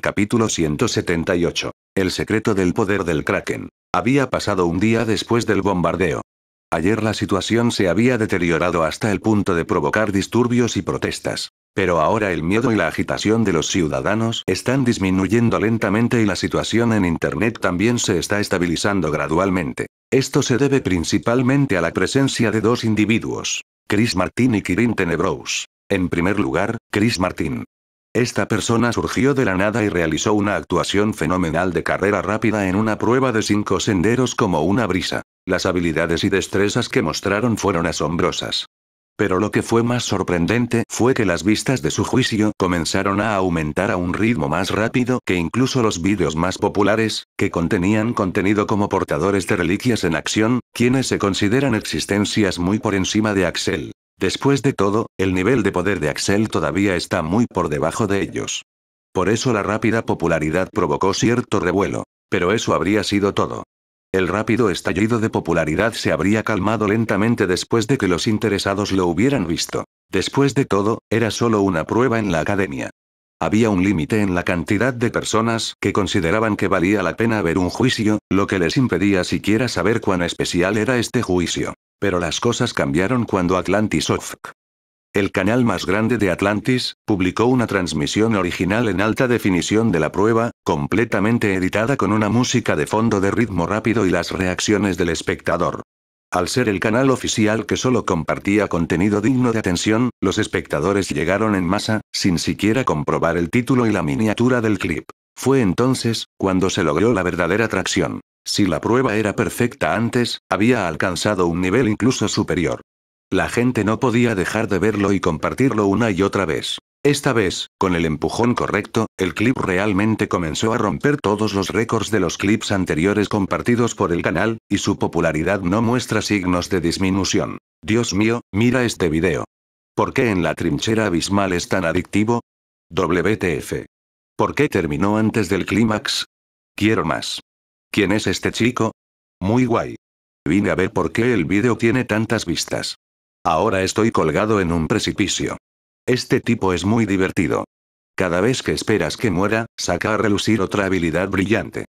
Capítulo 178. El secreto del poder del kraken. Había pasado un día después del bombardeo. Ayer la situación se había deteriorado hasta el punto de provocar disturbios y protestas. Pero ahora el miedo y la agitación de los ciudadanos están disminuyendo lentamente y la situación en Internet también se está estabilizando gradualmente. Esto se debe principalmente a la presencia de dos individuos, Chris Martin y Kirin Tenebrous. En primer lugar, Chris Martin. Esta persona surgió de la nada y realizó una actuación fenomenal de carrera rápida en una prueba de cinco senderos como una brisa. Las habilidades y destrezas que mostraron fueron asombrosas. Pero lo que fue más sorprendente fue que las vistas de su juicio comenzaron a aumentar a un ritmo más rápido que incluso los vídeos más populares, que contenían contenido como portadores de reliquias en acción, quienes se consideran existencias muy por encima de Axel. Después de todo, el nivel de poder de Axel todavía está muy por debajo de ellos. Por eso la rápida popularidad provocó cierto revuelo. Pero eso habría sido todo. El rápido estallido de popularidad se habría calmado lentamente después de que los interesados lo hubieran visto. Después de todo, era solo una prueba en la academia. Había un límite en la cantidad de personas que consideraban que valía la pena ver un juicio, lo que les impedía siquiera saber cuán especial era este juicio. Pero las cosas cambiaron cuando Atlantis Ofc. El canal más grande de Atlantis, publicó una transmisión original en alta definición de la prueba, completamente editada con una música de fondo de ritmo rápido y las reacciones del espectador. Al ser el canal oficial que solo compartía contenido digno de atención, los espectadores llegaron en masa, sin siquiera comprobar el título y la miniatura del clip. Fue entonces, cuando se logró la verdadera atracción. Si la prueba era perfecta antes, había alcanzado un nivel incluso superior. La gente no podía dejar de verlo y compartirlo una y otra vez. Esta vez, con el empujón correcto, el clip realmente comenzó a romper todos los récords de los clips anteriores compartidos por el canal, y su popularidad no muestra signos de disminución. Dios mío, mira este video. ¿Por qué en la trinchera abismal es tan adictivo? WTF. ¿Por qué terminó antes del clímax? Quiero más. ¿Quién es este chico? Muy guay. Vine a ver por qué el video tiene tantas vistas. Ahora estoy colgado en un precipicio. Este tipo es muy divertido. Cada vez que esperas que muera, saca a relucir otra habilidad brillante.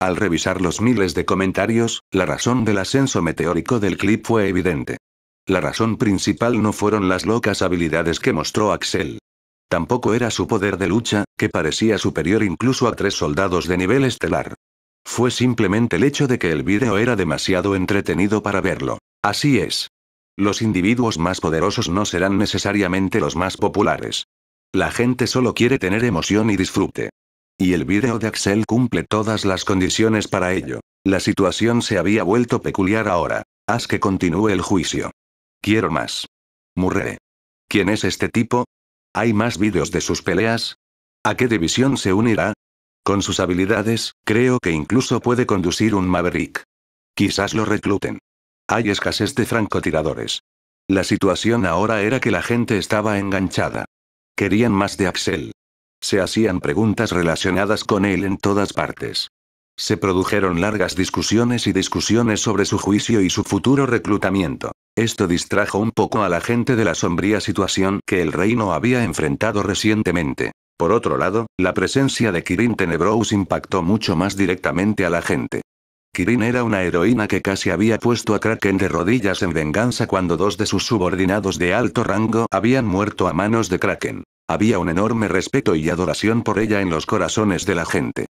Al revisar los miles de comentarios, la razón del ascenso meteórico del clip fue evidente. La razón principal no fueron las locas habilidades que mostró Axel. Tampoco era su poder de lucha, que parecía superior incluso a tres soldados de nivel estelar. Fue simplemente el hecho de que el video era demasiado entretenido para verlo. Así es. Los individuos más poderosos no serán necesariamente los más populares. La gente solo quiere tener emoción y disfrute. Y el vídeo de Axel cumple todas las condiciones para ello. La situación se había vuelto peculiar ahora. Haz que continúe el juicio. Quiero más. Murré. ¿Quién es este tipo? ¿Hay más vídeos de sus peleas? ¿A qué división se unirá? Con sus habilidades, creo que incluso puede conducir un Maverick. Quizás lo recluten. Hay escasez de francotiradores. La situación ahora era que la gente estaba enganchada. Querían más de Axel. Se hacían preguntas relacionadas con él en todas partes. Se produjeron largas discusiones y discusiones sobre su juicio y su futuro reclutamiento. Esto distrajo un poco a la gente de la sombría situación que el reino había enfrentado recientemente. Por otro lado, la presencia de Kirin Tenebrous impactó mucho más directamente a la gente. Kirin era una heroína que casi había puesto a Kraken de rodillas en venganza cuando dos de sus subordinados de alto rango habían muerto a manos de Kraken. Había un enorme respeto y adoración por ella en los corazones de la gente.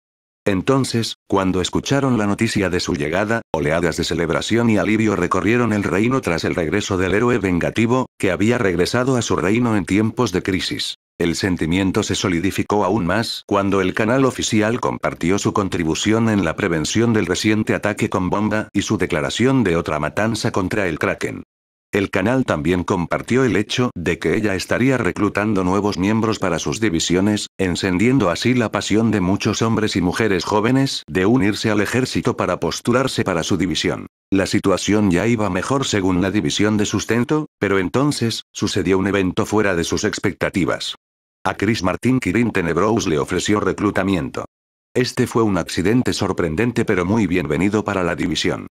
Entonces, cuando escucharon la noticia de su llegada, oleadas de celebración y alivio recorrieron el reino tras el regreso del héroe vengativo, que había regresado a su reino en tiempos de crisis. El sentimiento se solidificó aún más cuando el canal oficial compartió su contribución en la prevención del reciente ataque con bomba y su declaración de otra matanza contra el Kraken. El canal también compartió el hecho de que ella estaría reclutando nuevos miembros para sus divisiones, encendiendo así la pasión de muchos hombres y mujeres jóvenes de unirse al ejército para postularse para su división. La situación ya iba mejor según la división de sustento, pero entonces, sucedió un evento fuera de sus expectativas. A Chris Martin Kirin Tenebrous le ofreció reclutamiento. Este fue un accidente sorprendente pero muy bienvenido para la división.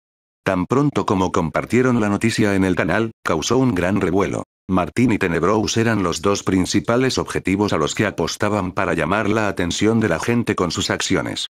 Tan pronto como compartieron la noticia en el canal, causó un gran revuelo. Martín y Tenebrous eran los dos principales objetivos a los que apostaban para llamar la atención de la gente con sus acciones.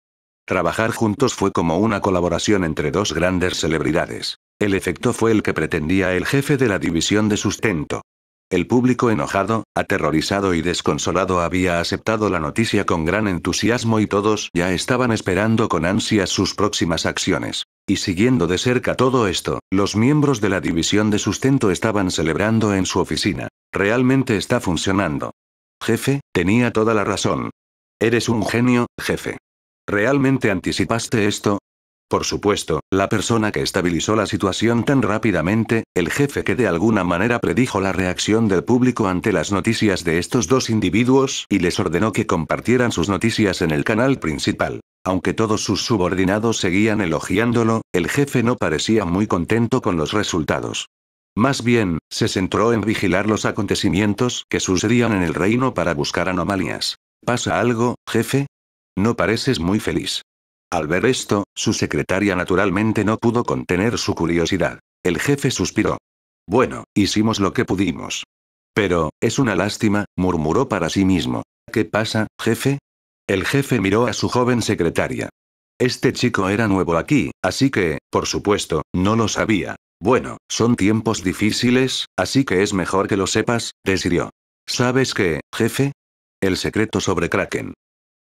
Trabajar juntos fue como una colaboración entre dos grandes celebridades. El efecto fue el que pretendía el jefe de la división de sustento. El público enojado, aterrorizado y desconsolado había aceptado la noticia con gran entusiasmo y todos ya estaban esperando con ansias sus próximas acciones. Y siguiendo de cerca todo esto, los miembros de la División de Sustento estaban celebrando en su oficina. Realmente está funcionando. Jefe, tenía toda la razón. Eres un genio, jefe. Realmente anticipaste esto, por supuesto, la persona que estabilizó la situación tan rápidamente, el jefe que de alguna manera predijo la reacción del público ante las noticias de estos dos individuos y les ordenó que compartieran sus noticias en el canal principal. Aunque todos sus subordinados seguían elogiándolo, el jefe no parecía muy contento con los resultados. Más bien, se centró en vigilar los acontecimientos que sucedían en el reino para buscar anomalías. ¿Pasa algo, jefe? No pareces muy feliz. Al ver esto, su secretaria naturalmente no pudo contener su curiosidad. El jefe suspiró. Bueno, hicimos lo que pudimos. Pero, es una lástima, murmuró para sí mismo. ¿Qué pasa, jefe? El jefe miró a su joven secretaria. Este chico era nuevo aquí, así que, por supuesto, no lo sabía. Bueno, son tiempos difíciles, así que es mejor que lo sepas, decidió. ¿Sabes qué, jefe? El secreto sobre Kraken.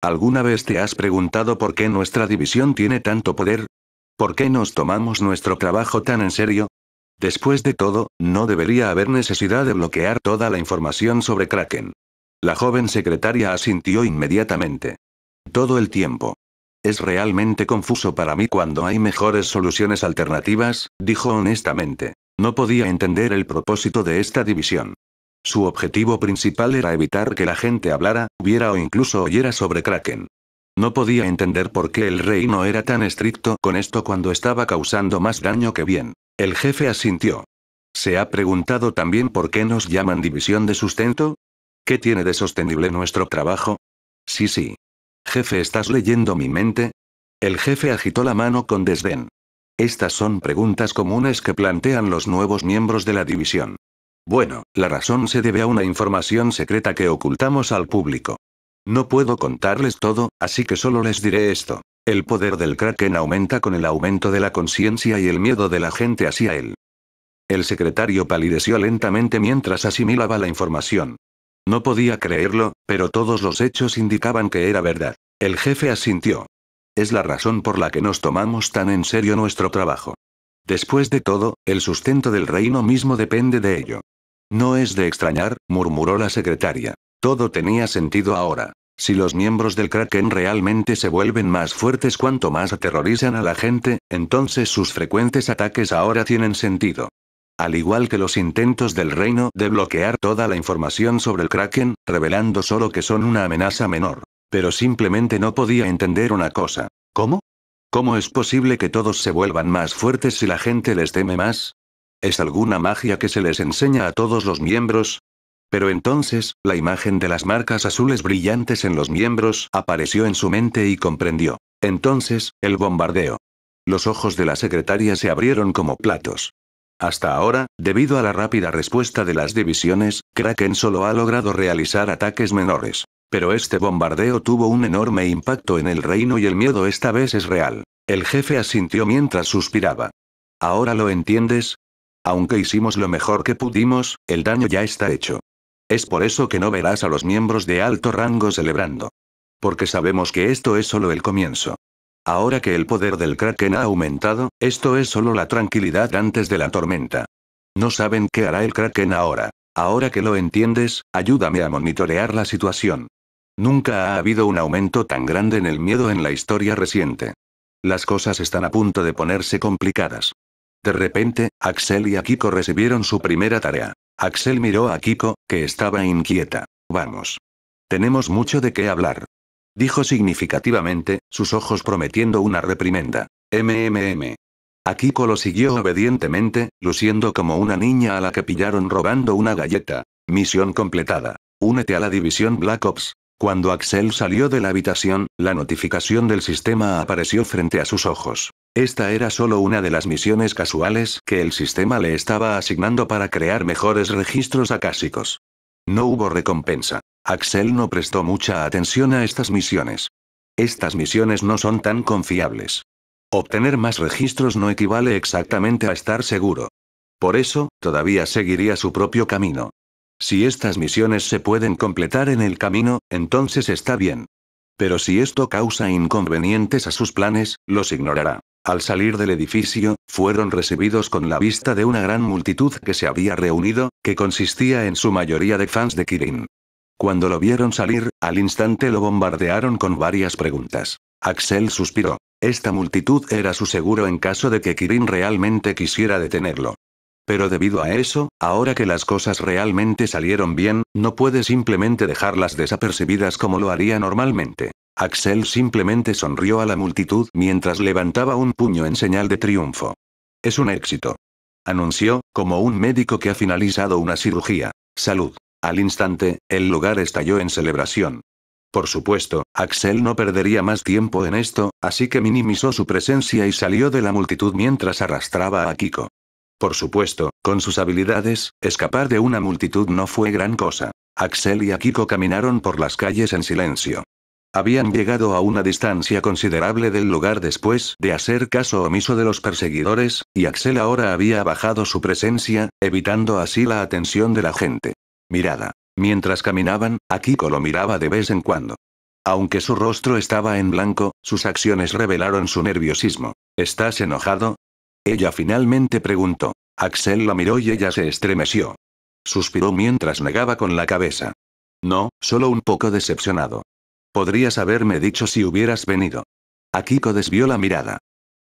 ¿Alguna vez te has preguntado por qué nuestra división tiene tanto poder? ¿Por qué nos tomamos nuestro trabajo tan en serio? Después de todo, no debería haber necesidad de bloquear toda la información sobre Kraken. La joven secretaria asintió inmediatamente. Todo el tiempo. Es realmente confuso para mí cuando hay mejores soluciones alternativas, dijo honestamente. No podía entender el propósito de esta división. Su objetivo principal era evitar que la gente hablara, viera o incluso oyera sobre Kraken. No podía entender por qué el rey no era tan estricto con esto cuando estaba causando más daño que bien. El jefe asintió. ¿Se ha preguntado también por qué nos llaman división de sustento? ¿Qué tiene de sostenible nuestro trabajo? Sí, sí. Jefe, ¿estás leyendo mi mente? El jefe agitó la mano con desdén. Estas son preguntas comunes que plantean los nuevos miembros de la división. Bueno, la razón se debe a una información secreta que ocultamos al público. No puedo contarles todo, así que solo les diré esto. El poder del kraken aumenta con el aumento de la conciencia y el miedo de la gente hacia él. El secretario palideció lentamente mientras asimilaba la información. No podía creerlo, pero todos los hechos indicaban que era verdad. El jefe asintió. Es la razón por la que nos tomamos tan en serio nuestro trabajo. Después de todo, el sustento del reino mismo depende de ello. No es de extrañar, murmuró la secretaria. Todo tenía sentido ahora. Si los miembros del Kraken realmente se vuelven más fuertes cuanto más aterrorizan a la gente, entonces sus frecuentes ataques ahora tienen sentido. Al igual que los intentos del reino de bloquear toda la información sobre el Kraken, revelando solo que son una amenaza menor. Pero simplemente no podía entender una cosa. ¿Cómo? ¿Cómo es posible que todos se vuelvan más fuertes si la gente les teme más? Es alguna magia que se les enseña a todos los miembros, pero entonces, la imagen de las marcas azules brillantes en los miembros apareció en su mente y comprendió. Entonces, el bombardeo. Los ojos de la secretaria se abrieron como platos. Hasta ahora, debido a la rápida respuesta de las divisiones, Kraken solo ha logrado realizar ataques menores. Pero este bombardeo tuvo un enorme impacto en el reino y el miedo esta vez es real. El jefe asintió mientras suspiraba. ¿Ahora lo entiendes? Aunque hicimos lo mejor que pudimos, el daño ya está hecho. Es por eso que no verás a los miembros de alto rango celebrando. Porque sabemos que esto es solo el comienzo. Ahora que el poder del Kraken ha aumentado, esto es solo la tranquilidad antes de la tormenta. No saben qué hará el Kraken ahora. Ahora que lo entiendes, ayúdame a monitorear la situación. Nunca ha habido un aumento tan grande en el miedo en la historia reciente. Las cosas están a punto de ponerse complicadas. De repente, Axel y Akiko recibieron su primera tarea. Axel miró a Akiko, que estaba inquieta. Vamos. Tenemos mucho de qué hablar. Dijo significativamente, sus ojos prometiendo una reprimenda. MMM. Akiko lo siguió obedientemente, luciendo como una niña a la que pillaron robando una galleta. Misión completada. Únete a la división Black Ops. Cuando Axel salió de la habitación, la notificación del sistema apareció frente a sus ojos. Esta era solo una de las misiones casuales que el sistema le estaba asignando para crear mejores registros acásicos. No hubo recompensa. Axel no prestó mucha atención a estas misiones. Estas misiones no son tan confiables. Obtener más registros no equivale exactamente a estar seguro. Por eso, todavía seguiría su propio camino. Si estas misiones se pueden completar en el camino, entonces está bien. Pero si esto causa inconvenientes a sus planes, los ignorará. Al salir del edificio, fueron recibidos con la vista de una gran multitud que se había reunido, que consistía en su mayoría de fans de Kirin. Cuando lo vieron salir, al instante lo bombardearon con varias preguntas. Axel suspiró. Esta multitud era su seguro en caso de que Kirin realmente quisiera detenerlo. Pero debido a eso, ahora que las cosas realmente salieron bien, no puede simplemente dejarlas desapercibidas como lo haría normalmente. Axel simplemente sonrió a la multitud mientras levantaba un puño en señal de triunfo. Es un éxito. Anunció, como un médico que ha finalizado una cirugía. Salud. Al instante, el lugar estalló en celebración. Por supuesto, Axel no perdería más tiempo en esto, así que minimizó su presencia y salió de la multitud mientras arrastraba a Kiko. Por supuesto, con sus habilidades, escapar de una multitud no fue gran cosa. Axel y Akiko caminaron por las calles en silencio. Habían llegado a una distancia considerable del lugar después de hacer caso omiso de los perseguidores, y Axel ahora había bajado su presencia, evitando así la atención de la gente. Mirada. Mientras caminaban, Akiko lo miraba de vez en cuando. Aunque su rostro estaba en blanco, sus acciones revelaron su nerviosismo. ¿Estás enojado? Ella finalmente preguntó. Axel la miró y ella se estremeció. Suspiró mientras negaba con la cabeza. No, solo un poco decepcionado. Podrías haberme dicho si hubieras venido. Akiko desvió la mirada.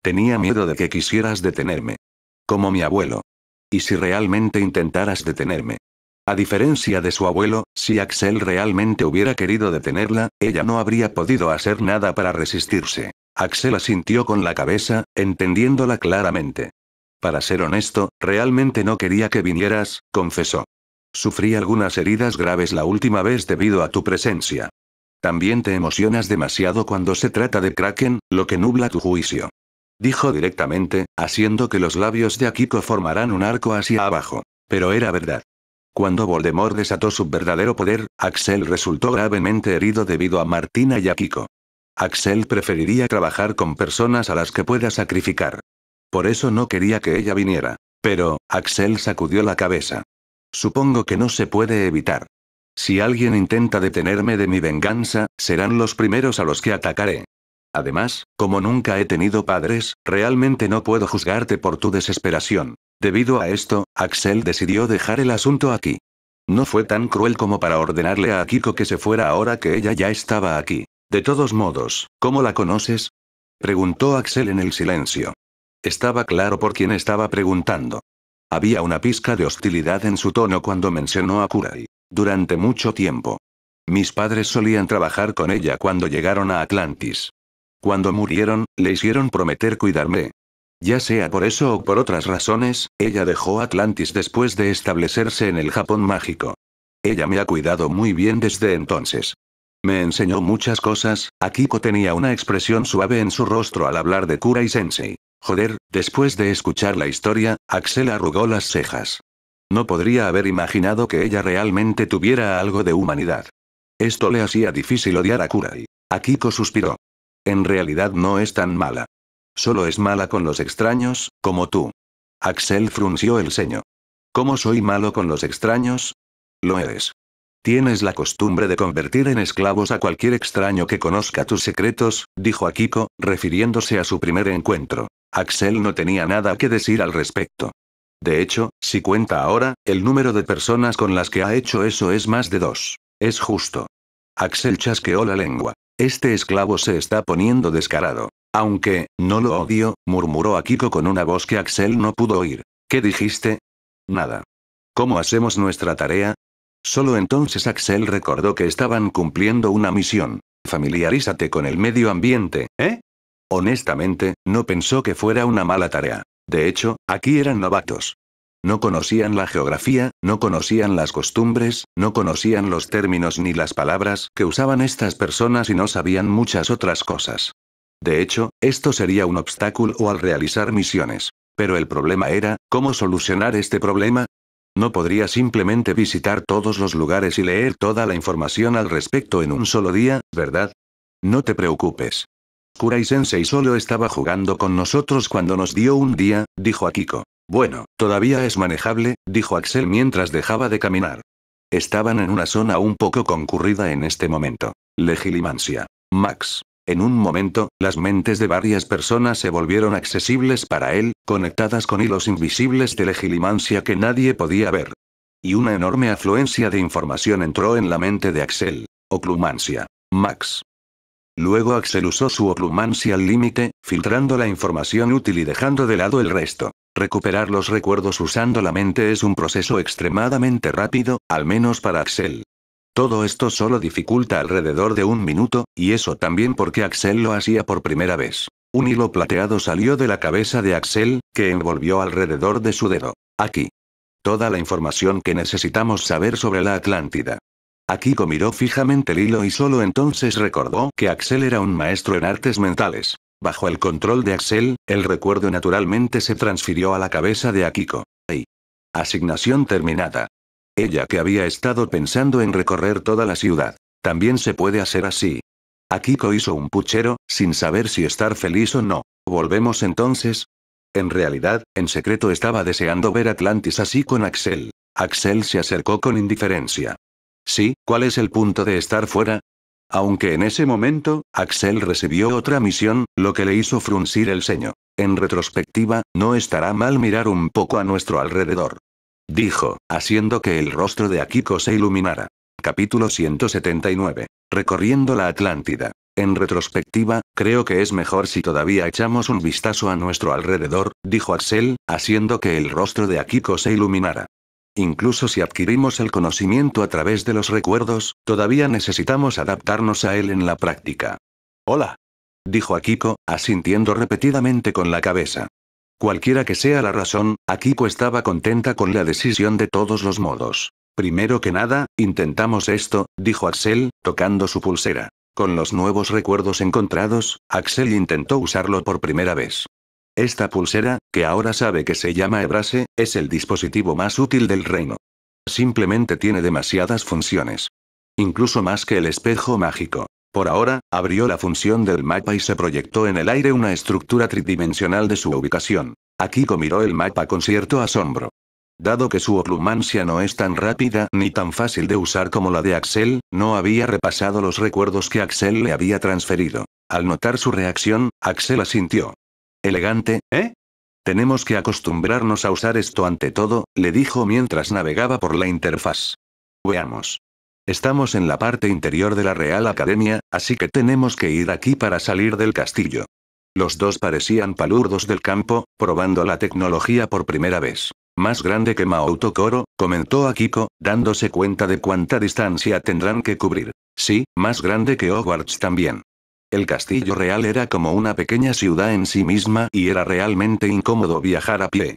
Tenía miedo de que quisieras detenerme. Como mi abuelo. ¿Y si realmente intentaras detenerme? A diferencia de su abuelo, si Axel realmente hubiera querido detenerla, ella no habría podido hacer nada para resistirse. Axel asintió con la cabeza, entendiéndola claramente. Para ser honesto, realmente no quería que vinieras, confesó. Sufrí algunas heridas graves la última vez debido a tu presencia. También te emocionas demasiado cuando se trata de Kraken, lo que nubla tu juicio. Dijo directamente, haciendo que los labios de Akiko formaran un arco hacia abajo. Pero era verdad. Cuando Voldemort desató su verdadero poder, Axel resultó gravemente herido debido a Martina y Akiko. Axel preferiría trabajar con personas a las que pueda sacrificar. Por eso no quería que ella viniera. Pero, Axel sacudió la cabeza. Supongo que no se puede evitar. Si alguien intenta detenerme de mi venganza, serán los primeros a los que atacaré. Además, como nunca he tenido padres, realmente no puedo juzgarte por tu desesperación. Debido a esto, Axel decidió dejar el asunto aquí. No fue tan cruel como para ordenarle a Akiko que se fuera ahora que ella ya estaba aquí. De todos modos, ¿cómo la conoces? preguntó Axel en el silencio. Estaba claro por quién estaba preguntando. Había una pizca de hostilidad en su tono cuando mencionó a Kurai. Durante mucho tiempo. Mis padres solían trabajar con ella cuando llegaron a Atlantis. Cuando murieron, le hicieron prometer cuidarme. Ya sea por eso o por otras razones, ella dejó Atlantis después de establecerse en el Japón mágico. Ella me ha cuidado muy bien desde entonces. Me enseñó muchas cosas, Akiko tenía una expresión suave en su rostro al hablar de Kura y Sensei. Joder, después de escuchar la historia, Axel arrugó las cejas. No podría haber imaginado que ella realmente tuviera algo de humanidad. Esto le hacía difícil odiar a Kurai. Akiko suspiró. En realidad no es tan mala. Solo es mala con los extraños, como tú. Axel frunció el ceño. ¿Cómo soy malo con los extraños? Lo eres. Tienes la costumbre de convertir en esclavos a cualquier extraño que conozca tus secretos, dijo Akiko, refiriéndose a su primer encuentro. Axel no tenía nada que decir al respecto. De hecho, si cuenta ahora, el número de personas con las que ha hecho eso es más de dos. Es justo. Axel chasqueó la lengua. Este esclavo se está poniendo descarado. Aunque, no lo odio, murmuró Akiko con una voz que Axel no pudo oír. ¿Qué dijiste? Nada. ¿Cómo hacemos nuestra tarea? Solo entonces Axel recordó que estaban cumpliendo una misión. Familiarízate con el medio ambiente, ¿eh? Honestamente, no pensó que fuera una mala tarea. De hecho, aquí eran novatos. No conocían la geografía, no conocían las costumbres, no conocían los términos ni las palabras que usaban estas personas y no sabían muchas otras cosas. De hecho, esto sería un obstáculo al realizar misiones. Pero el problema era, ¿cómo solucionar este problema? No podría simplemente visitar todos los lugares y leer toda la información al respecto en un solo día, ¿verdad? No te preocupes. Kurai Sensei solo estaba jugando con nosotros cuando nos dio un día, dijo Akiko. Bueno, todavía es manejable, dijo Axel mientras dejaba de caminar. Estaban en una zona un poco concurrida en este momento. Legilimancia. Max. En un momento, las mentes de varias personas se volvieron accesibles para él, conectadas con hilos invisibles de legilimancia que nadie podía ver. Y una enorme afluencia de información entró en la mente de Axel. Oclumancia. Max. Luego Axel usó su oclumancia al límite, filtrando la información útil y dejando de lado el resto. Recuperar los recuerdos usando la mente es un proceso extremadamente rápido, al menos para Axel. Todo esto solo dificulta alrededor de un minuto, y eso también porque Axel lo hacía por primera vez. Un hilo plateado salió de la cabeza de Axel, que envolvió alrededor de su dedo. Aquí. Toda la información que necesitamos saber sobre la Atlántida. Akiko miró fijamente el hilo y solo entonces recordó que Axel era un maestro en artes mentales. Bajo el control de Axel, el recuerdo naturalmente se transfirió a la cabeza de Akiko. Ahí. Asignación terminada. Ella que había estado pensando en recorrer toda la ciudad. También se puede hacer así. Akiko hizo un puchero, sin saber si estar feliz o no. ¿Volvemos entonces? En realidad, en secreto estaba deseando ver Atlantis así con Axel. Axel se acercó con indiferencia. Sí, ¿cuál es el punto de estar fuera? Aunque en ese momento, Axel recibió otra misión, lo que le hizo fruncir el ceño. En retrospectiva, no estará mal mirar un poco a nuestro alrededor. Dijo, haciendo que el rostro de Akiko se iluminara. Capítulo 179. Recorriendo la Atlántida. En retrospectiva, creo que es mejor si todavía echamos un vistazo a nuestro alrededor, dijo Axel, haciendo que el rostro de Akiko se iluminara. Incluso si adquirimos el conocimiento a través de los recuerdos, todavía necesitamos adaptarnos a él en la práctica. Hola. Dijo Akiko, asintiendo repetidamente con la cabeza. Cualquiera que sea la razón, Akiko estaba contenta con la decisión de todos los modos. Primero que nada, intentamos esto, dijo Axel, tocando su pulsera. Con los nuevos recuerdos encontrados, Axel intentó usarlo por primera vez. Esta pulsera, que ahora sabe que se llama Ebrase, es el dispositivo más útil del reino. Simplemente tiene demasiadas funciones. Incluso más que el espejo mágico. Por ahora, abrió la función del mapa y se proyectó en el aire una estructura tridimensional de su ubicación. Akiko miró el mapa con cierto asombro. Dado que su oclumancia no es tan rápida ni tan fácil de usar como la de Axel, no había repasado los recuerdos que Axel le había transferido. Al notar su reacción, Axel asintió. Elegante, ¿eh? Tenemos que acostumbrarnos a usar esto ante todo, le dijo mientras navegaba por la interfaz. Veamos. Estamos en la parte interior de la Real Academia, así que tenemos que ir aquí para salir del castillo. Los dos parecían palurdos del campo, probando la tecnología por primera vez. Más grande que Maoto comentó Akiko, dándose cuenta de cuánta distancia tendrán que cubrir. Sí, más grande que Hogwarts también. El castillo real era como una pequeña ciudad en sí misma y era realmente incómodo viajar a pie.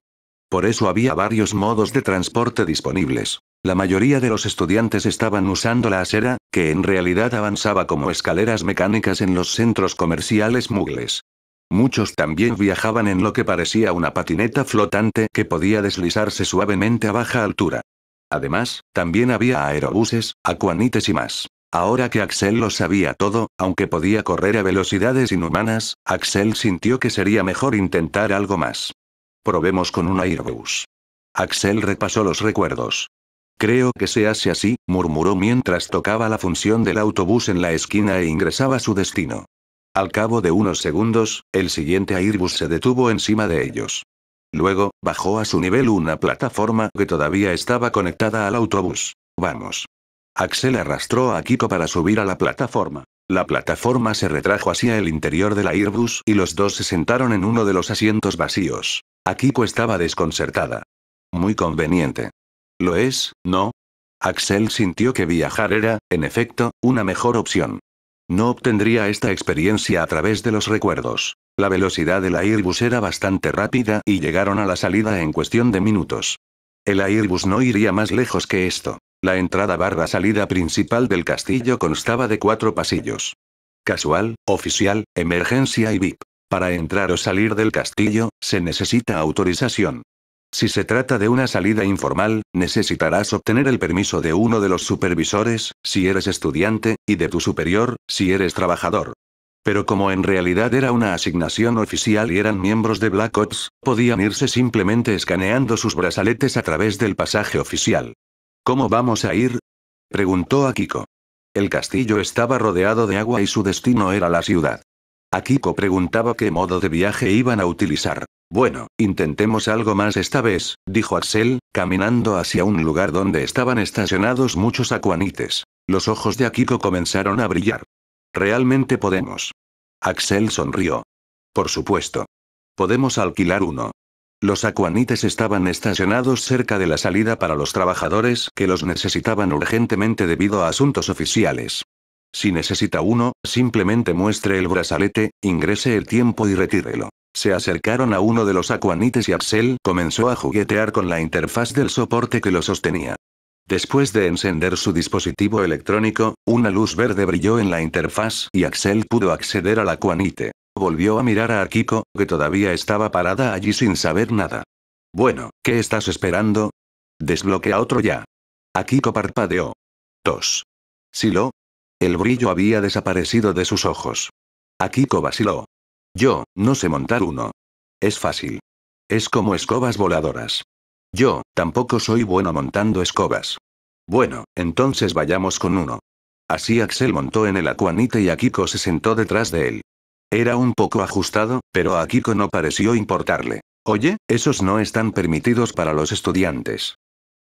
Por eso había varios modos de transporte disponibles. La mayoría de los estudiantes estaban usando la acera, que en realidad avanzaba como escaleras mecánicas en los centros comerciales mugles. Muchos también viajaban en lo que parecía una patineta flotante que podía deslizarse suavemente a baja altura. Además, también había aerobuses, acuanites y más. Ahora que Axel lo sabía todo, aunque podía correr a velocidades inhumanas, Axel sintió que sería mejor intentar algo más. Probemos con un airbus. Axel repasó los recuerdos. Creo que se hace así, murmuró mientras tocaba la función del autobús en la esquina e ingresaba a su destino. Al cabo de unos segundos, el siguiente Airbus se detuvo encima de ellos. Luego, bajó a su nivel una plataforma que todavía estaba conectada al autobús. Vamos. Axel arrastró a Kiko para subir a la plataforma. La plataforma se retrajo hacia el interior del Airbus y los dos se sentaron en uno de los asientos vacíos. Akiko estaba desconcertada. Muy conveniente. Lo es, ¿no? Axel sintió que viajar era, en efecto, una mejor opción. No obtendría esta experiencia a través de los recuerdos. La velocidad del Airbus era bastante rápida y llegaron a la salida en cuestión de minutos. El Airbus no iría más lejos que esto. La entrada barra salida principal del castillo constaba de cuatro pasillos. Casual, oficial, emergencia y VIP. Para entrar o salir del castillo, se necesita autorización. Si se trata de una salida informal, necesitarás obtener el permiso de uno de los supervisores, si eres estudiante, y de tu superior, si eres trabajador. Pero como en realidad era una asignación oficial y eran miembros de Black Ops, podían irse simplemente escaneando sus brazaletes a través del pasaje oficial. ¿Cómo vamos a ir? preguntó a Kiko. El castillo estaba rodeado de agua y su destino era la ciudad. Akiko preguntaba qué modo de viaje iban a utilizar. Bueno, intentemos algo más esta vez, dijo Axel, caminando hacia un lugar donde estaban estacionados muchos acuanites. Los ojos de Akiko comenzaron a brillar. Realmente podemos. Axel sonrió. Por supuesto. Podemos alquilar uno. Los acuanites estaban estacionados cerca de la salida para los trabajadores que los necesitaban urgentemente debido a asuntos oficiales. Si necesita uno, simplemente muestre el brazalete, ingrese el tiempo y retírelo. Se acercaron a uno de los acuanites y Axel comenzó a juguetear con la interfaz del soporte que lo sostenía. Después de encender su dispositivo electrónico, una luz verde brilló en la interfaz y Axel pudo acceder al acuanite. Volvió a mirar a Akiko, que todavía estaba parada allí sin saber nada. Bueno, ¿qué estás esperando? Desbloquea otro ya. Akiko parpadeó. Tos. Si lo el brillo había desaparecido de sus ojos. Akiko vaciló. Yo, no sé montar uno. Es fácil. Es como escobas voladoras. Yo, tampoco soy bueno montando escobas. Bueno, entonces vayamos con uno. Así Axel montó en el Acuanita y Akiko se sentó detrás de él. Era un poco ajustado, pero a Akiko no pareció importarle. Oye, esos no están permitidos para los estudiantes.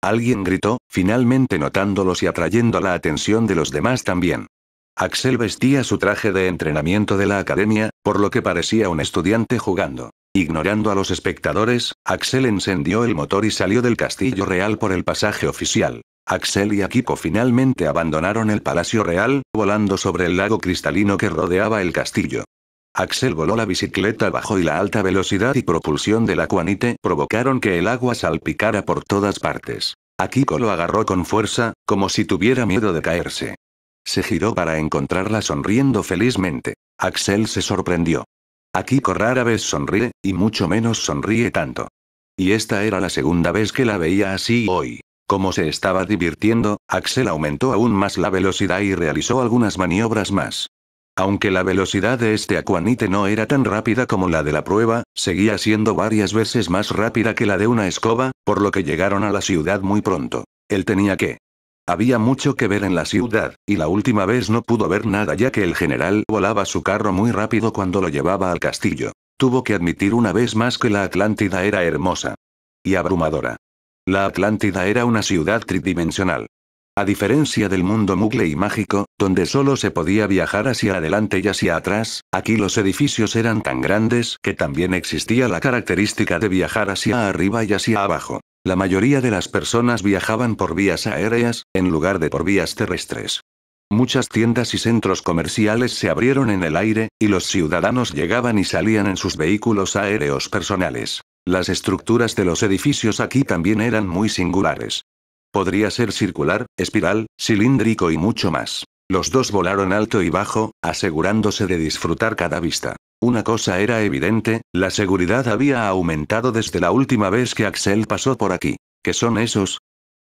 Alguien gritó, finalmente notándolos y atrayendo la atención de los demás también. Axel vestía su traje de entrenamiento de la academia, por lo que parecía un estudiante jugando. Ignorando a los espectadores, Axel encendió el motor y salió del castillo real por el pasaje oficial. Axel y Akiko finalmente abandonaron el palacio real, volando sobre el lago cristalino que rodeaba el castillo. Axel voló la bicicleta bajo y la alta velocidad y propulsión del acuanite provocaron que el agua salpicara por todas partes. Akiko lo agarró con fuerza, como si tuviera miedo de caerse. Se giró para encontrarla sonriendo felizmente. Axel se sorprendió. Akiko rara vez sonríe, y mucho menos sonríe tanto. Y esta era la segunda vez que la veía así hoy. Como se estaba divirtiendo, Axel aumentó aún más la velocidad y realizó algunas maniobras más. Aunque la velocidad de este acuanite no era tan rápida como la de la prueba, seguía siendo varias veces más rápida que la de una escoba, por lo que llegaron a la ciudad muy pronto. Él tenía que. Había mucho que ver en la ciudad, y la última vez no pudo ver nada ya que el general volaba su carro muy rápido cuando lo llevaba al castillo. Tuvo que admitir una vez más que la Atlántida era hermosa. Y abrumadora. La Atlántida era una ciudad tridimensional. A diferencia del mundo mugle y mágico, donde solo se podía viajar hacia adelante y hacia atrás, aquí los edificios eran tan grandes que también existía la característica de viajar hacia arriba y hacia abajo. La mayoría de las personas viajaban por vías aéreas, en lugar de por vías terrestres. Muchas tiendas y centros comerciales se abrieron en el aire, y los ciudadanos llegaban y salían en sus vehículos aéreos personales. Las estructuras de los edificios aquí también eran muy singulares. Podría ser circular, espiral, cilíndrico y mucho más. Los dos volaron alto y bajo, asegurándose de disfrutar cada vista. Una cosa era evidente, la seguridad había aumentado desde la última vez que Axel pasó por aquí. ¿Qué son esos?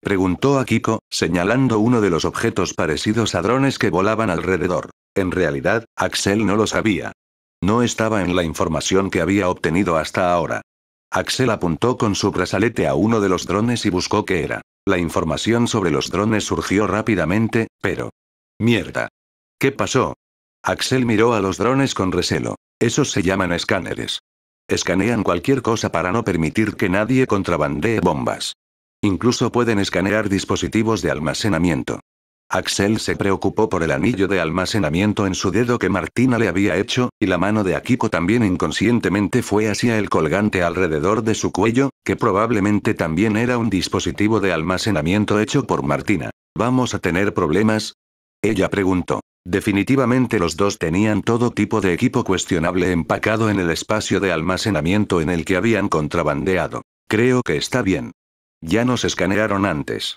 Preguntó a Kiko, señalando uno de los objetos parecidos a drones que volaban alrededor. En realidad, Axel no lo sabía. No estaba en la información que había obtenido hasta ahora. Axel apuntó con su brazalete a uno de los drones y buscó qué era. La información sobre los drones surgió rápidamente, pero... Mierda. ¿Qué pasó? Axel miró a los drones con recelo. Esos se llaman escáneres. Escanean cualquier cosa para no permitir que nadie contrabandee bombas. Incluso pueden escanear dispositivos de almacenamiento. Axel se preocupó por el anillo de almacenamiento en su dedo que Martina le había hecho, y la mano de Akiko también inconscientemente fue hacia el colgante alrededor de su cuello, que probablemente también era un dispositivo de almacenamiento hecho por Martina. ¿Vamos a tener problemas? Ella preguntó. Definitivamente los dos tenían todo tipo de equipo cuestionable empacado en el espacio de almacenamiento en el que habían contrabandeado. Creo que está bien. Ya nos escanearon antes.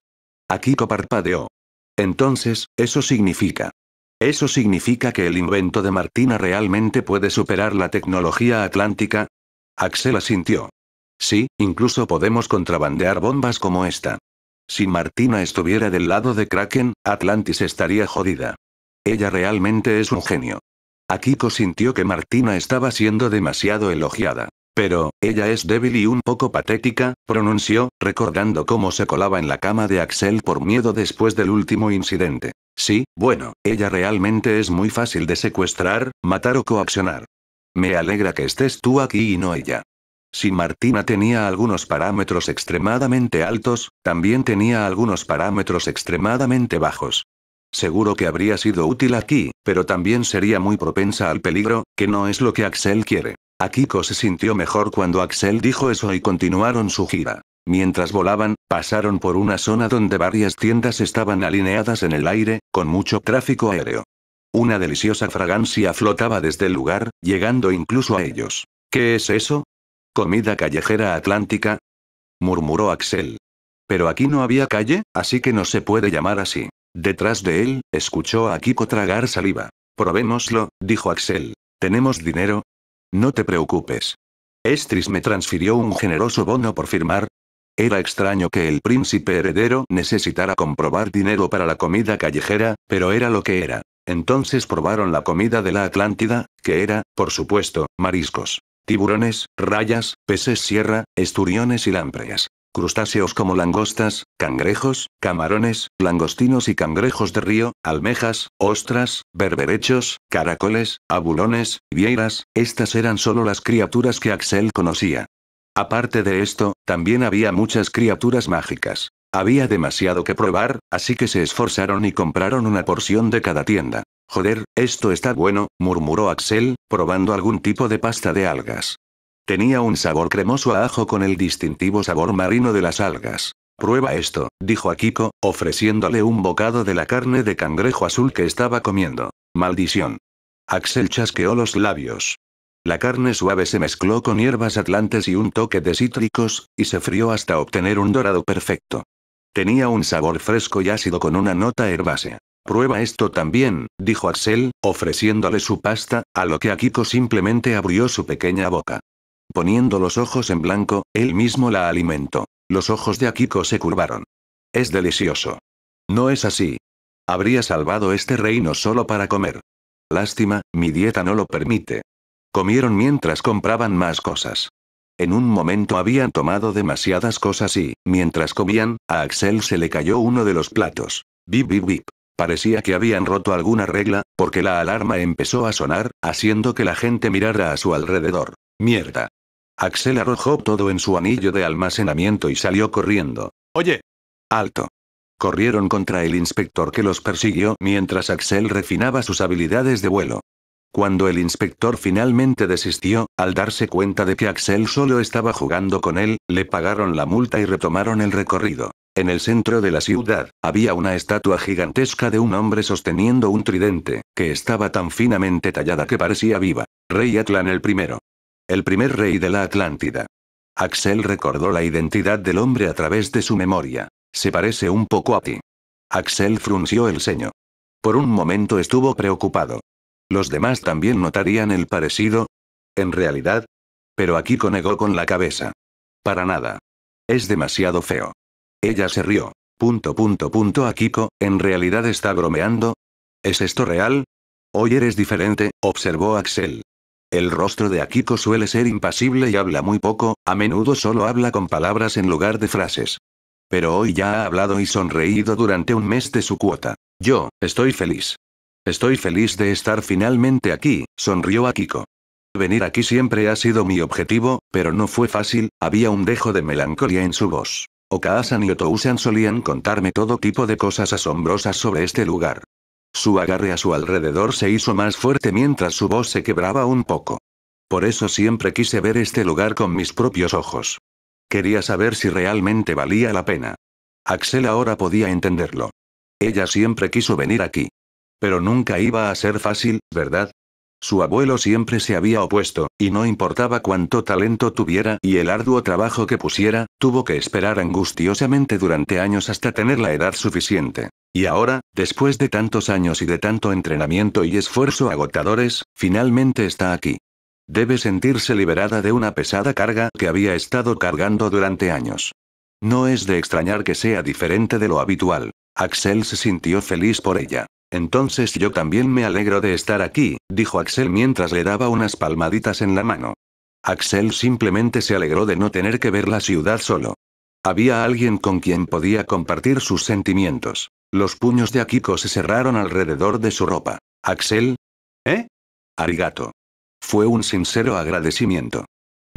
Akiko parpadeó. Entonces, eso significa. Eso significa que el invento de Martina realmente puede superar la tecnología atlántica. Axel asintió. Sí, incluso podemos contrabandear bombas como esta. Si Martina estuviera del lado de Kraken, Atlantis estaría jodida. Ella realmente es un genio. Akiko sintió que Martina estaba siendo demasiado elogiada. Pero, ella es débil y un poco patética, pronunció, recordando cómo se colaba en la cama de Axel por miedo después del último incidente. Sí, bueno, ella realmente es muy fácil de secuestrar, matar o coaccionar. Me alegra que estés tú aquí y no ella. Si Martina tenía algunos parámetros extremadamente altos, también tenía algunos parámetros extremadamente bajos. Seguro que habría sido útil aquí, pero también sería muy propensa al peligro, que no es lo que Axel quiere. Akiko se sintió mejor cuando Axel dijo eso y continuaron su gira. Mientras volaban, pasaron por una zona donde varias tiendas estaban alineadas en el aire, con mucho tráfico aéreo. Una deliciosa fragancia flotaba desde el lugar, llegando incluso a ellos. ¿Qué es eso? ¿Comida callejera atlántica? murmuró Axel. Pero aquí no había calle, así que no se puede llamar así. Detrás de él, escuchó a Akiko tragar saliva. Probémoslo, dijo Axel. Tenemos dinero, no te preocupes. Estris me transfirió un generoso bono por firmar. Era extraño que el príncipe heredero necesitara comprobar dinero para la comida callejera, pero era lo que era. Entonces probaron la comida de la Atlántida, que era, por supuesto, mariscos, tiburones, rayas, peces sierra, esturiones y lampreas crustáceos como langostas, cangrejos, camarones, langostinos y cangrejos de río, almejas, ostras, berberechos, caracoles, abulones, vieiras, estas eran solo las criaturas que Axel conocía. Aparte de esto, también había muchas criaturas mágicas. Había demasiado que probar, así que se esforzaron y compraron una porción de cada tienda. Joder, esto está bueno, murmuró Axel, probando algún tipo de pasta de algas. Tenía un sabor cremoso a ajo con el distintivo sabor marino de las algas. Prueba esto, dijo Akiko, ofreciéndole un bocado de la carne de cangrejo azul que estaba comiendo. Maldición. Axel chasqueó los labios. La carne suave se mezcló con hierbas atlantes y un toque de cítricos, y se frió hasta obtener un dorado perfecto. Tenía un sabor fresco y ácido con una nota herbácea. Prueba esto también, dijo Axel, ofreciéndole su pasta, a lo que Akiko simplemente abrió su pequeña boca. Poniendo los ojos en blanco, él mismo la alimentó. Los ojos de Akiko se curvaron. Es delicioso. No es así. Habría salvado este reino solo para comer. Lástima, mi dieta no lo permite. Comieron mientras compraban más cosas. En un momento habían tomado demasiadas cosas y, mientras comían, a Axel se le cayó uno de los platos. Bip bip bip. Parecía que habían roto alguna regla, porque la alarma empezó a sonar, haciendo que la gente mirara a su alrededor. Mierda. Axel arrojó todo en su anillo de almacenamiento y salió corriendo. Oye. Alto. Corrieron contra el inspector que los persiguió mientras Axel refinaba sus habilidades de vuelo. Cuando el inspector finalmente desistió, al darse cuenta de que Axel solo estaba jugando con él, le pagaron la multa y retomaron el recorrido. En el centro de la ciudad, había una estatua gigantesca de un hombre sosteniendo un tridente, que estaba tan finamente tallada que parecía viva. Rey Atlán el primero el primer rey de la Atlántida. Axel recordó la identidad del hombre a través de su memoria. Se parece un poco a ti. Axel frunció el ceño. Por un momento estuvo preocupado. ¿Los demás también notarían el parecido? En realidad. Pero Akiko negó con la cabeza. Para nada. Es demasiado feo. Ella se rió. Punto punto punto Akiko, ¿en realidad está bromeando? ¿Es esto real? Hoy eres diferente, observó Axel. El rostro de Akiko suele ser impasible y habla muy poco, a menudo solo habla con palabras en lugar de frases. Pero hoy ya ha hablado y sonreído durante un mes de su cuota. Yo, estoy feliz. Estoy feliz de estar finalmente aquí, sonrió Akiko. Venir aquí siempre ha sido mi objetivo, pero no fue fácil, había un dejo de melancolía en su voz. Okaasan y Otousan solían contarme todo tipo de cosas asombrosas sobre este lugar. Su agarre a su alrededor se hizo más fuerte mientras su voz se quebraba un poco. Por eso siempre quise ver este lugar con mis propios ojos. Quería saber si realmente valía la pena. Axel ahora podía entenderlo. Ella siempre quiso venir aquí. Pero nunca iba a ser fácil, ¿verdad? Su abuelo siempre se había opuesto, y no importaba cuánto talento tuviera y el arduo trabajo que pusiera, tuvo que esperar angustiosamente durante años hasta tener la edad suficiente. Y ahora, después de tantos años y de tanto entrenamiento y esfuerzo agotadores, finalmente está aquí. Debe sentirse liberada de una pesada carga que había estado cargando durante años. No es de extrañar que sea diferente de lo habitual. Axel se sintió feliz por ella. Entonces yo también me alegro de estar aquí, dijo Axel mientras le daba unas palmaditas en la mano. Axel simplemente se alegró de no tener que ver la ciudad solo. Había alguien con quien podía compartir sus sentimientos. Los puños de Akiko se cerraron alrededor de su ropa. Axel. ¿Eh? Arigato. Fue un sincero agradecimiento.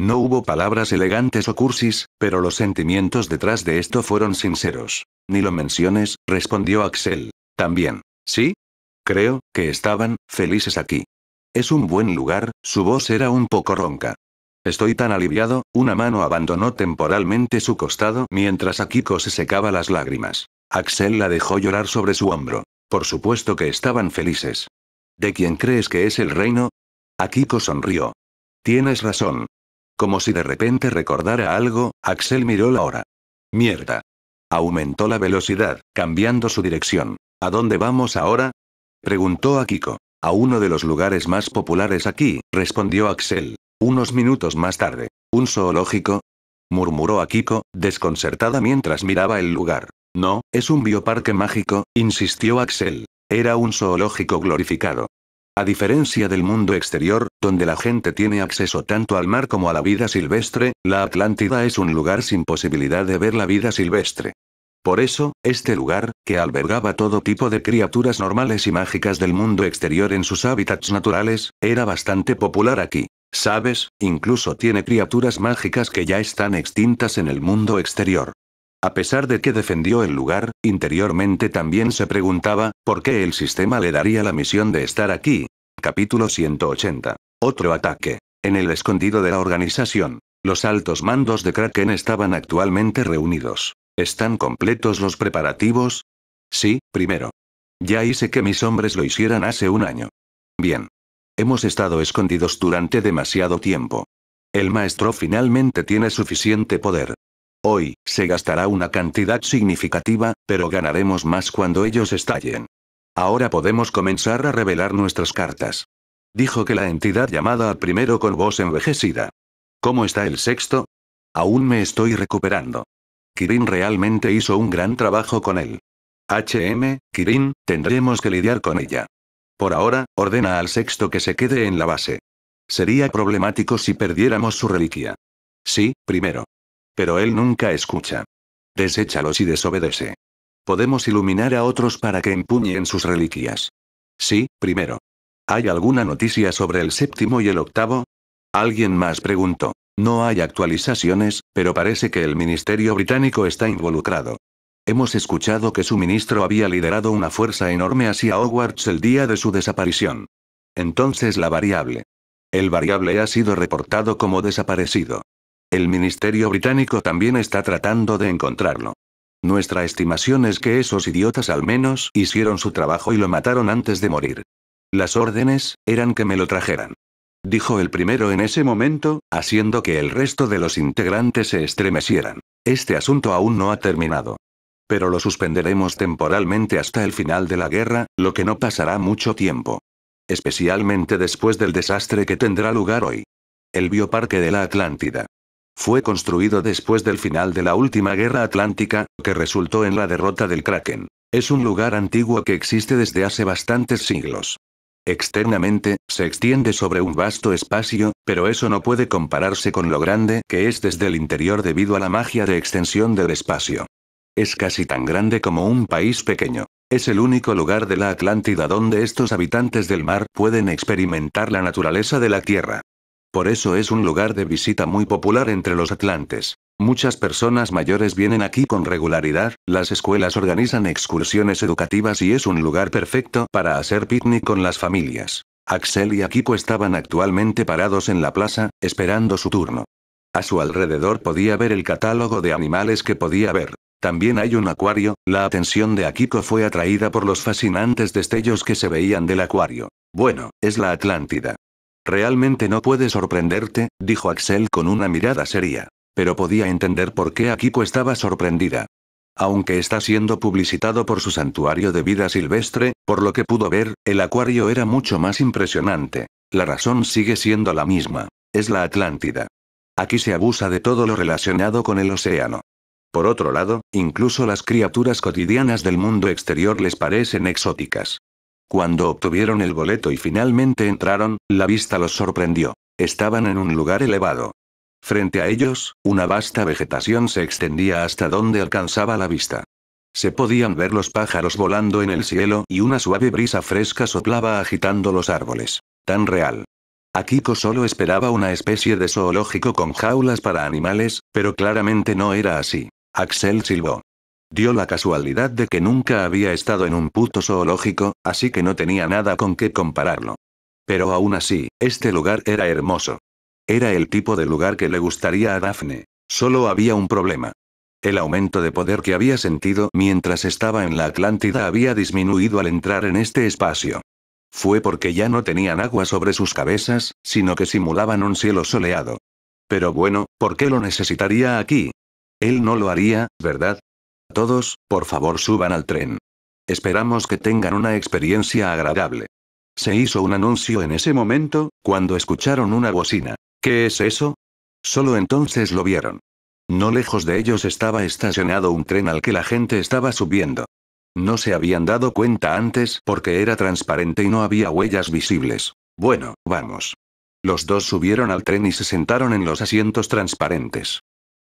No hubo palabras elegantes o cursis, pero los sentimientos detrás de esto fueron sinceros. Ni lo menciones, respondió Axel. También. ¿Sí? Creo, que estaban, felices aquí. Es un buen lugar, su voz era un poco ronca. Estoy tan aliviado, una mano abandonó temporalmente su costado mientras Akiko se secaba las lágrimas. Axel la dejó llorar sobre su hombro. Por supuesto que estaban felices. ¿De quién crees que es el reino? Akiko sonrió. Tienes razón. Como si de repente recordara algo, Axel miró la hora. Mierda. Aumentó la velocidad, cambiando su dirección. ¿A dónde vamos ahora? Preguntó Akiko. A uno de los lugares más populares aquí, respondió Axel. Unos minutos más tarde. ¿Un zoológico? murmuró Akiko, desconcertada mientras miraba el lugar. No, es un bioparque mágico, insistió Axel. Era un zoológico glorificado. A diferencia del mundo exterior, donde la gente tiene acceso tanto al mar como a la vida silvestre, la Atlántida es un lugar sin posibilidad de ver la vida silvestre. Por eso, este lugar, que albergaba todo tipo de criaturas normales y mágicas del mundo exterior en sus hábitats naturales, era bastante popular aquí. Sabes, incluso tiene criaturas mágicas que ya están extintas en el mundo exterior. A pesar de que defendió el lugar, interiormente también se preguntaba, ¿por qué el sistema le daría la misión de estar aquí? Capítulo 180. Otro ataque. En el escondido de la organización. Los altos mandos de Kraken estaban actualmente reunidos. ¿Están completos los preparativos? Sí, primero. Ya hice que mis hombres lo hicieran hace un año. Bien. Hemos estado escondidos durante demasiado tiempo. El maestro finalmente tiene suficiente poder, Hoy, se gastará una cantidad significativa, pero ganaremos más cuando ellos estallen. Ahora podemos comenzar a revelar nuestras cartas. Dijo que la entidad llamada al primero con voz envejecida. ¿Cómo está el sexto? Aún me estoy recuperando. Kirin realmente hizo un gran trabajo con él. HM, Kirin, tendremos que lidiar con ella. Por ahora, ordena al sexto que se quede en la base. Sería problemático si perdiéramos su reliquia. Sí, primero. Pero él nunca escucha. Deséchalos y desobedece. Podemos iluminar a otros para que empuñen sus reliquias. Sí, primero. ¿Hay alguna noticia sobre el séptimo y el octavo? Alguien más preguntó. No hay actualizaciones, pero parece que el Ministerio Británico está involucrado. Hemos escuchado que su ministro había liderado una fuerza enorme hacia Hogwarts el día de su desaparición. Entonces la variable. El variable ha sido reportado como desaparecido. El Ministerio Británico también está tratando de encontrarlo. Nuestra estimación es que esos idiotas al menos hicieron su trabajo y lo mataron antes de morir. Las órdenes, eran que me lo trajeran. Dijo el primero en ese momento, haciendo que el resto de los integrantes se estremecieran. Este asunto aún no ha terminado. Pero lo suspenderemos temporalmente hasta el final de la guerra, lo que no pasará mucho tiempo. Especialmente después del desastre que tendrá lugar hoy. El bioparque de la Atlántida. Fue construido después del final de la última guerra atlántica, que resultó en la derrota del Kraken. Es un lugar antiguo que existe desde hace bastantes siglos. Externamente, se extiende sobre un vasto espacio, pero eso no puede compararse con lo grande que es desde el interior debido a la magia de extensión del espacio. Es casi tan grande como un país pequeño. Es el único lugar de la Atlántida donde estos habitantes del mar pueden experimentar la naturaleza de la Tierra. Por eso es un lugar de visita muy popular entre los atlantes. Muchas personas mayores vienen aquí con regularidad, las escuelas organizan excursiones educativas y es un lugar perfecto para hacer picnic con las familias. Axel y Akiko estaban actualmente parados en la plaza, esperando su turno. A su alrededor podía ver el catálogo de animales que podía ver. También hay un acuario, la atención de Akiko fue atraída por los fascinantes destellos que se veían del acuario. Bueno, es la Atlántida. Realmente no puede sorprenderte, dijo Axel con una mirada seria. Pero podía entender por qué Akiko estaba sorprendida. Aunque está siendo publicitado por su santuario de vida silvestre, por lo que pudo ver, el acuario era mucho más impresionante. La razón sigue siendo la misma. Es la Atlántida. Aquí se abusa de todo lo relacionado con el océano. Por otro lado, incluso las criaturas cotidianas del mundo exterior les parecen exóticas. Cuando obtuvieron el boleto y finalmente entraron, la vista los sorprendió. Estaban en un lugar elevado. Frente a ellos, una vasta vegetación se extendía hasta donde alcanzaba la vista. Se podían ver los pájaros volando en el cielo y una suave brisa fresca soplaba agitando los árboles. Tan real. Akiko solo esperaba una especie de zoológico con jaulas para animales, pero claramente no era así. Axel silbó. Dio la casualidad de que nunca había estado en un puto zoológico, así que no tenía nada con qué compararlo. Pero aún así, este lugar era hermoso. Era el tipo de lugar que le gustaría a Daphne. Solo había un problema. El aumento de poder que había sentido mientras estaba en la Atlántida había disminuido al entrar en este espacio. Fue porque ya no tenían agua sobre sus cabezas, sino que simulaban un cielo soleado. Pero bueno, ¿por qué lo necesitaría aquí? Él no lo haría, ¿verdad? Todos, por favor suban al tren. Esperamos que tengan una experiencia agradable. Se hizo un anuncio en ese momento, cuando escucharon una bocina. ¿Qué es eso? Solo entonces lo vieron. No lejos de ellos estaba estacionado un tren al que la gente estaba subiendo. No se habían dado cuenta antes porque era transparente y no había huellas visibles. Bueno, vamos. Los dos subieron al tren y se sentaron en los asientos transparentes.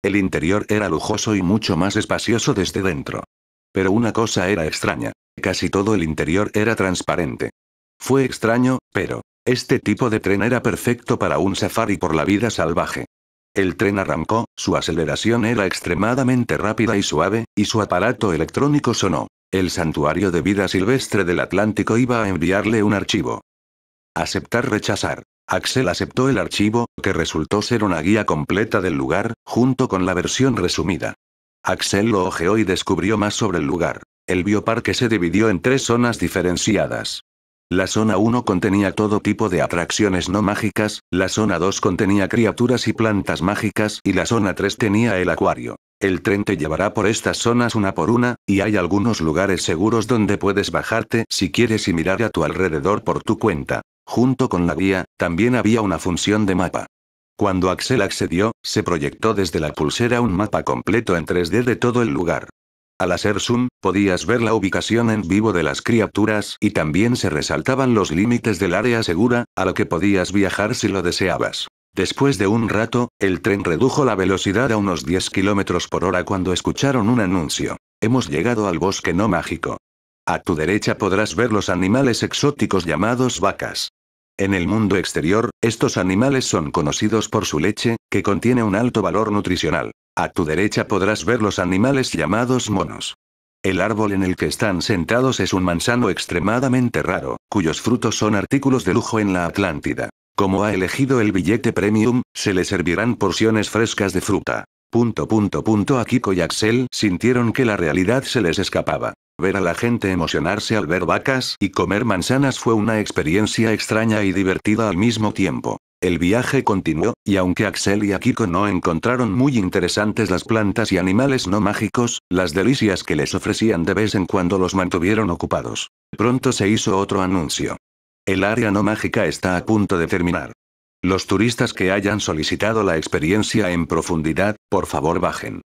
El interior era lujoso y mucho más espacioso desde dentro. Pero una cosa era extraña. Casi todo el interior era transparente. Fue extraño, pero, este tipo de tren era perfecto para un safari por la vida salvaje. El tren arrancó, su aceleración era extremadamente rápida y suave, y su aparato electrónico sonó. El santuario de vida silvestre del Atlántico iba a enviarle un archivo. Aceptar rechazar. Axel aceptó el archivo, que resultó ser una guía completa del lugar, junto con la versión resumida. Axel lo ojeó y descubrió más sobre el lugar. El bioparque se dividió en tres zonas diferenciadas. La zona 1 contenía todo tipo de atracciones no mágicas, la zona 2 contenía criaturas y plantas mágicas y la zona 3 tenía el acuario. El tren te llevará por estas zonas una por una, y hay algunos lugares seguros donde puedes bajarte si quieres y mirar a tu alrededor por tu cuenta. Junto con la guía, también había una función de mapa. Cuando Axel accedió, se proyectó desde la pulsera un mapa completo en 3D de todo el lugar. Al hacer zoom, podías ver la ubicación en vivo de las criaturas y también se resaltaban los límites del área segura, a lo que podías viajar si lo deseabas. Después de un rato, el tren redujo la velocidad a unos 10 km por hora cuando escucharon un anuncio. Hemos llegado al bosque no mágico. A tu derecha podrás ver los animales exóticos llamados vacas. En el mundo exterior, estos animales son conocidos por su leche, que contiene un alto valor nutricional. A tu derecha podrás ver los animales llamados monos. El árbol en el que están sentados es un manzano extremadamente raro, cuyos frutos son artículos de lujo en la Atlántida. Como ha elegido el billete premium, se le servirán porciones frescas de fruta. Punto punto punto Kiko y Axel sintieron que la realidad se les escapaba. Ver a la gente emocionarse al ver vacas y comer manzanas fue una experiencia extraña y divertida al mismo tiempo. El viaje continuó, y aunque Axel y Akiko no encontraron muy interesantes las plantas y animales no mágicos, las delicias que les ofrecían de vez en cuando los mantuvieron ocupados. Pronto se hizo otro anuncio. El área no mágica está a punto de terminar. Los turistas que hayan solicitado la experiencia en profundidad, por favor bajen.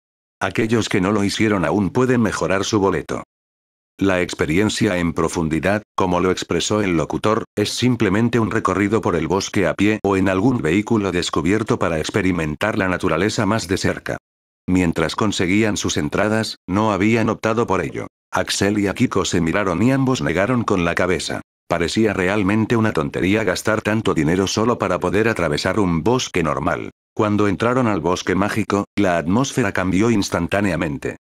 Aquellos que no lo hicieron aún pueden mejorar su boleto. La experiencia en profundidad, como lo expresó el locutor, es simplemente un recorrido por el bosque a pie o en algún vehículo descubierto para experimentar la naturaleza más de cerca. Mientras conseguían sus entradas, no habían optado por ello. Axel y Akiko se miraron y ambos negaron con la cabeza. Parecía realmente una tontería gastar tanto dinero solo para poder atravesar un bosque normal. Cuando entraron al bosque mágico, la atmósfera cambió instantáneamente.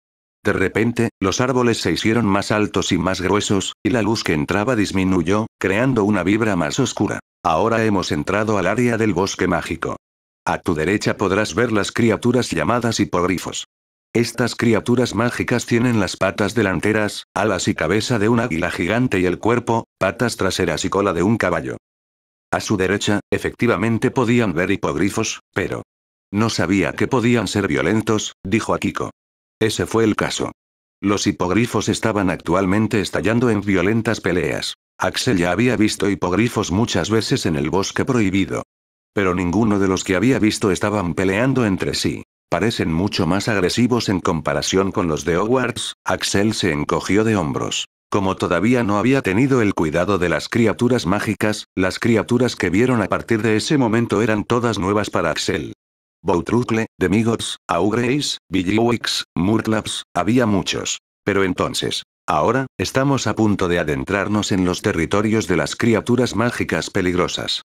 De repente, los árboles se hicieron más altos y más gruesos, y la luz que entraba disminuyó, creando una vibra más oscura. Ahora hemos entrado al área del bosque mágico. A tu derecha podrás ver las criaturas llamadas hipogrifos. Estas criaturas mágicas tienen las patas delanteras, alas y cabeza de un águila gigante y el cuerpo, patas traseras y cola de un caballo. A su derecha, efectivamente podían ver hipogrifos, pero... No sabía que podían ser violentos, dijo Akiko. Ese fue el caso. Los hipogrifos estaban actualmente estallando en violentas peleas. Axel ya había visto hipogrifos muchas veces en el bosque prohibido. Pero ninguno de los que había visto estaban peleando entre sí. Parecen mucho más agresivos en comparación con los de Hogwarts. Axel se encogió de hombros. Como todavía no había tenido el cuidado de las criaturas mágicas, las criaturas que vieron a partir de ese momento eran todas nuevas para Axel. Boutrucle, Demigods, Augreis, Villiwix, Murklaps, había muchos. Pero entonces, ahora, estamos a punto de adentrarnos en los territorios de las criaturas mágicas peligrosas.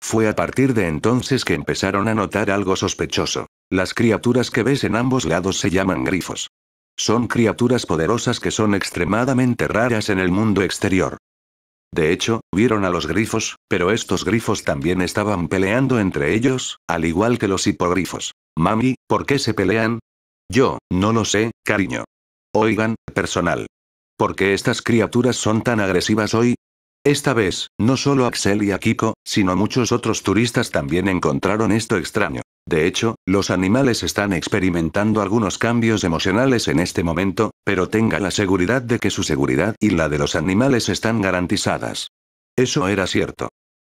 Fue a partir de entonces que empezaron a notar algo sospechoso. Las criaturas que ves en ambos lados se llaman grifos. Son criaturas poderosas que son extremadamente raras en el mundo exterior. De hecho, vieron a los grifos, pero estos grifos también estaban peleando entre ellos, al igual que los hipogrifos. Mami, ¿por qué se pelean? Yo, no lo sé, cariño. Oigan, personal. ¿Por qué estas criaturas son tan agresivas hoy? Esta vez, no solo Axel y Akiko, sino muchos otros turistas también encontraron esto extraño. De hecho, los animales están experimentando algunos cambios emocionales en este momento, pero tenga la seguridad de que su seguridad y la de los animales están garantizadas. Eso era cierto.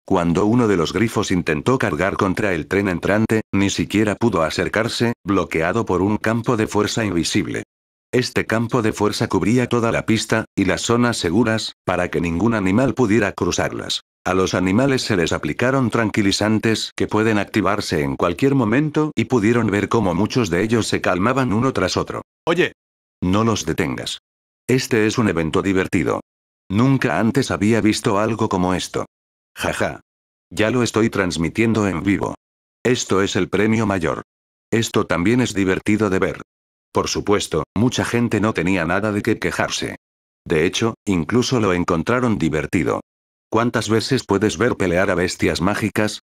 Cuando uno de los grifos intentó cargar contra el tren entrante, ni siquiera pudo acercarse, bloqueado por un campo de fuerza invisible. Este campo de fuerza cubría toda la pista, y las zonas seguras, para que ningún animal pudiera cruzarlas. A los animales se les aplicaron tranquilizantes que pueden activarse en cualquier momento y pudieron ver cómo muchos de ellos se calmaban uno tras otro. Oye. No los detengas. Este es un evento divertido. Nunca antes había visto algo como esto. Jaja. Ya lo estoy transmitiendo en vivo. Esto es el premio mayor. Esto también es divertido de ver. Por supuesto, mucha gente no tenía nada de qué quejarse. De hecho, incluso lo encontraron divertido. ¿Cuántas veces puedes ver pelear a bestias mágicas?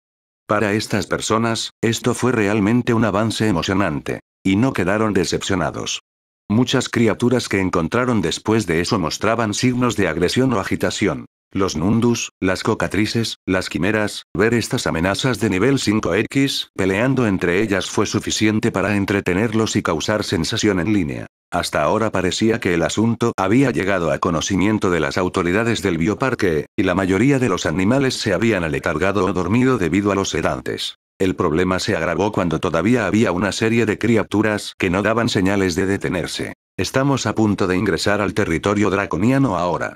Para estas personas, esto fue realmente un avance emocionante. Y no quedaron decepcionados. Muchas criaturas que encontraron después de eso mostraban signos de agresión o agitación. Los Nundus, las Cocatrices, las Quimeras, ver estas amenazas de nivel 5X peleando entre ellas fue suficiente para entretenerlos y causar sensación en línea. Hasta ahora parecía que el asunto había llegado a conocimiento de las autoridades del bioparque, y la mayoría de los animales se habían aletargado o dormido debido a los sedantes. El problema se agravó cuando todavía había una serie de criaturas que no daban señales de detenerse. Estamos a punto de ingresar al territorio draconiano ahora.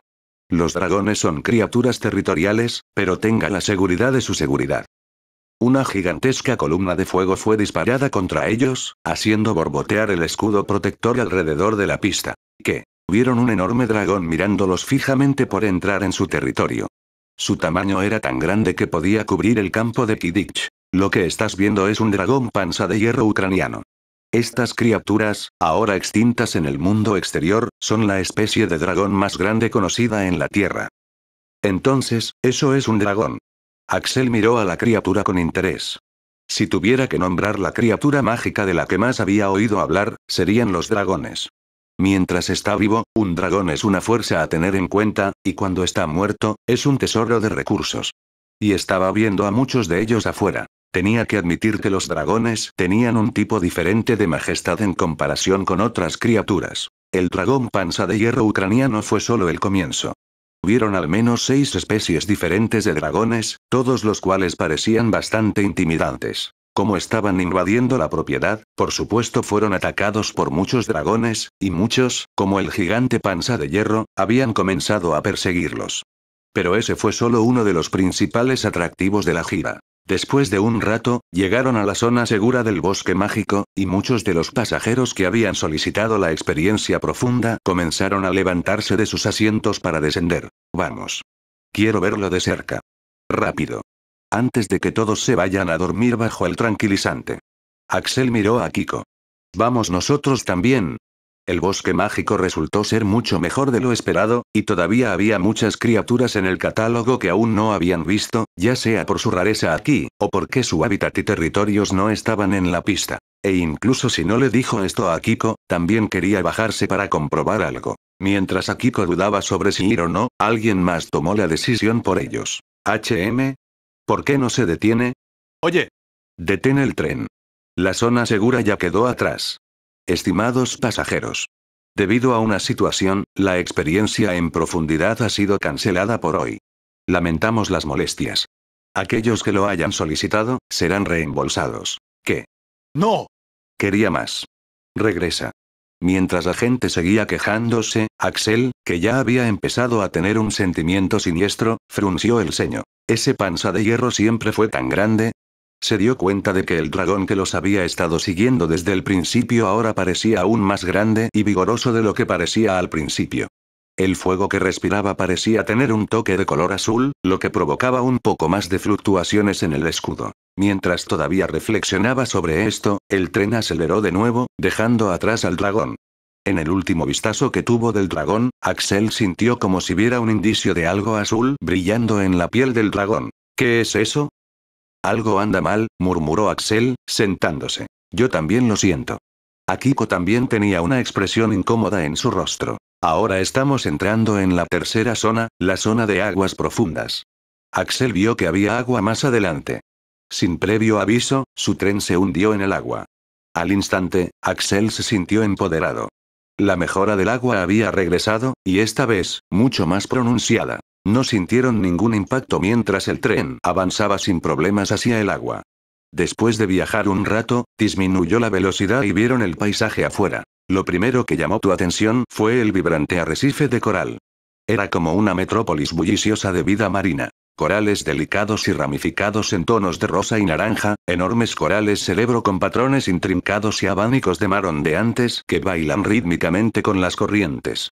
Los dragones son criaturas territoriales, pero tenga la seguridad de su seguridad. Una gigantesca columna de fuego fue disparada contra ellos, haciendo borbotear el escudo protector alrededor de la pista. Que vieron un enorme dragón mirándolos fijamente por entrar en su territorio. Su tamaño era tan grande que podía cubrir el campo de Kidich. Lo que estás viendo es un dragón panza de hierro ucraniano. Estas criaturas, ahora extintas en el mundo exterior, son la especie de dragón más grande conocida en la Tierra. Entonces, eso es un dragón. Axel miró a la criatura con interés. Si tuviera que nombrar la criatura mágica de la que más había oído hablar, serían los dragones. Mientras está vivo, un dragón es una fuerza a tener en cuenta, y cuando está muerto, es un tesoro de recursos. Y estaba viendo a muchos de ellos afuera. Tenía que admitir que los dragones tenían un tipo diferente de majestad en comparación con otras criaturas. El dragón panza de hierro ucraniano fue solo el comienzo. Hubieron al menos seis especies diferentes de dragones, todos los cuales parecían bastante intimidantes. Como estaban invadiendo la propiedad, por supuesto fueron atacados por muchos dragones, y muchos, como el gigante panza de hierro, habían comenzado a perseguirlos. Pero ese fue solo uno de los principales atractivos de la gira. Después de un rato, llegaron a la zona segura del bosque mágico, y muchos de los pasajeros que habían solicitado la experiencia profunda comenzaron a levantarse de sus asientos para descender. Vamos. Quiero verlo de cerca. Rápido. Antes de que todos se vayan a dormir bajo el tranquilizante. Axel miró a Kiko. Vamos nosotros también, el bosque mágico resultó ser mucho mejor de lo esperado, y todavía había muchas criaturas en el catálogo que aún no habían visto, ya sea por su rareza aquí, o porque su hábitat y territorios no estaban en la pista. E incluso si no le dijo esto a Kiko, también quería bajarse para comprobar algo. Mientras Kiko dudaba sobre si ir o no, alguien más tomó la decisión por ellos. HM. ¿Por qué no se detiene? Oye. Detén el tren. La zona segura ya quedó atrás. Estimados pasajeros. Debido a una situación, la experiencia en profundidad ha sido cancelada por hoy. Lamentamos las molestias. Aquellos que lo hayan solicitado, serán reembolsados. ¿Qué? ¡No! Quería más. Regresa. Mientras la gente seguía quejándose, Axel, que ya había empezado a tener un sentimiento siniestro, frunció el ceño. Ese panza de hierro siempre fue tan grande, se dio cuenta de que el dragón que los había estado siguiendo desde el principio ahora parecía aún más grande y vigoroso de lo que parecía al principio. El fuego que respiraba parecía tener un toque de color azul, lo que provocaba un poco más de fluctuaciones en el escudo. Mientras todavía reflexionaba sobre esto, el tren aceleró de nuevo, dejando atrás al dragón. En el último vistazo que tuvo del dragón, Axel sintió como si viera un indicio de algo azul brillando en la piel del dragón. ¿Qué es eso? Algo anda mal, murmuró Axel, sentándose. Yo también lo siento. Akiko también tenía una expresión incómoda en su rostro. Ahora estamos entrando en la tercera zona, la zona de aguas profundas. Axel vio que había agua más adelante. Sin previo aviso, su tren se hundió en el agua. Al instante, Axel se sintió empoderado. La mejora del agua había regresado, y esta vez, mucho más pronunciada. No sintieron ningún impacto mientras el tren avanzaba sin problemas hacia el agua. Después de viajar un rato, disminuyó la velocidad y vieron el paisaje afuera. Lo primero que llamó tu atención fue el vibrante arrecife de coral. Era como una metrópolis bulliciosa de vida marina. Corales delicados y ramificados en tonos de rosa y naranja, enormes corales cerebro con patrones intrincados y abanicos de mar ondeantes que bailan rítmicamente con las corrientes.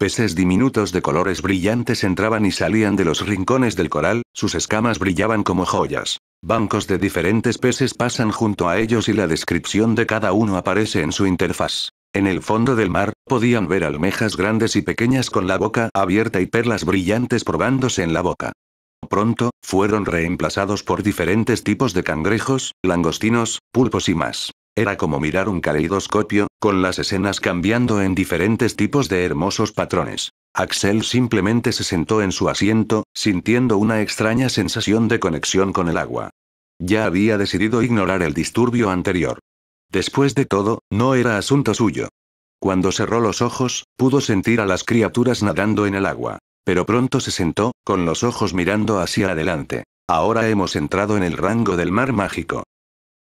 Peces diminutos de colores brillantes entraban y salían de los rincones del coral, sus escamas brillaban como joyas. Bancos de diferentes peces pasan junto a ellos y la descripción de cada uno aparece en su interfaz. En el fondo del mar, podían ver almejas grandes y pequeñas con la boca abierta y perlas brillantes probándose en la boca. Pronto, fueron reemplazados por diferentes tipos de cangrejos, langostinos, pulpos y más. Era como mirar un caleidoscopio, con las escenas cambiando en diferentes tipos de hermosos patrones. Axel simplemente se sentó en su asiento, sintiendo una extraña sensación de conexión con el agua. Ya había decidido ignorar el disturbio anterior. Después de todo, no era asunto suyo. Cuando cerró los ojos, pudo sentir a las criaturas nadando en el agua. Pero pronto se sentó, con los ojos mirando hacia adelante. Ahora hemos entrado en el rango del mar mágico.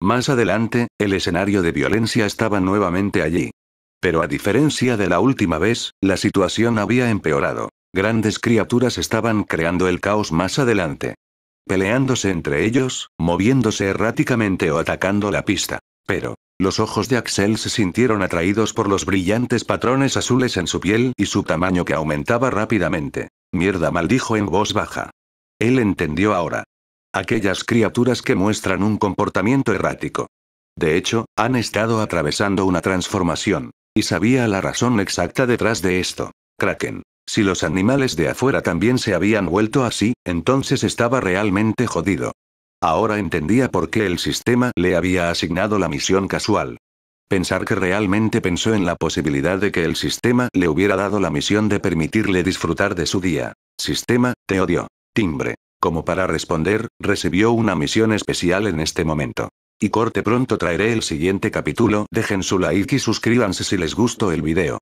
Más adelante, el escenario de violencia estaba nuevamente allí. Pero a diferencia de la última vez, la situación había empeorado. Grandes criaturas estaban creando el caos más adelante. Peleándose entre ellos, moviéndose erráticamente o atacando la pista. Pero, los ojos de Axel se sintieron atraídos por los brillantes patrones azules en su piel y su tamaño que aumentaba rápidamente. Mierda maldijo en voz baja. Él entendió ahora. Aquellas criaturas que muestran un comportamiento errático. De hecho, han estado atravesando una transformación. Y sabía la razón exacta detrás de esto. Kraken. Si los animales de afuera también se habían vuelto así, entonces estaba realmente jodido. Ahora entendía por qué el sistema le había asignado la misión casual. Pensar que realmente pensó en la posibilidad de que el sistema le hubiera dado la misión de permitirle disfrutar de su día. Sistema, te odio. Timbre. Como para responder, recibió una misión especial en este momento. Y corte pronto traeré el siguiente capítulo, dejen su like y suscríbanse si les gustó el video.